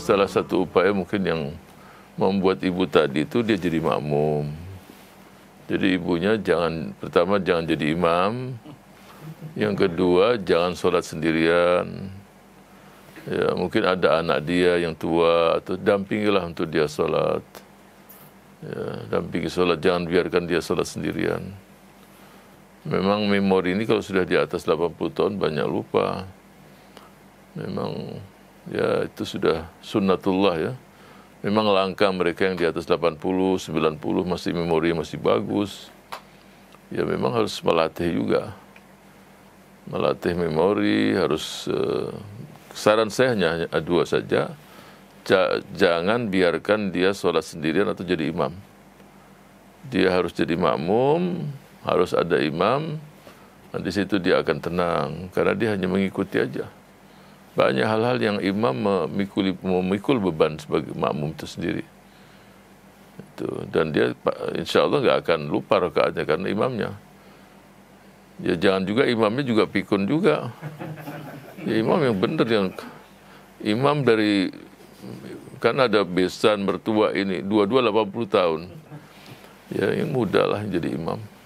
salah satu upaya mungkin yang membuat ibu tadi itu dia jadi makmum. Jadi ibunya jangan pertama jangan jadi imam, yang kedua jangan sholat sendirian. Ya, mungkin ada anak dia yang tua atau dampingilah untuk dia sholat. Ya, dampingi sholat jangan biarkan dia sholat sendirian. Memang memori ini kalau sudah di atas 80 tahun banyak lupa. Memang ya itu sudah sunnatullah ya. Memang langka mereka yang di atas 80, 90 masih memori masih bagus. Ya memang harus melatih juga. Melatih memori harus uh, saran saya hanya dua saja. Ja, jangan biarkan dia sholat sendirian atau jadi imam. Dia harus jadi makmum, harus ada imam. nanti di situ dia akan tenang karena dia hanya mengikuti aja. Banyak hal-hal yang imam memikul, memikul beban sebagai makmum itu sendiri. Itu. Dan dia insya Allah nggak akan lupa rakaatnya karena imamnya. Ya jangan juga imamnya juga pikun juga. Ya, imam yang benar yang imam dari kan ada besan mertua ini dua-dua 80 tahun. Ya yang mudalah jadi imam.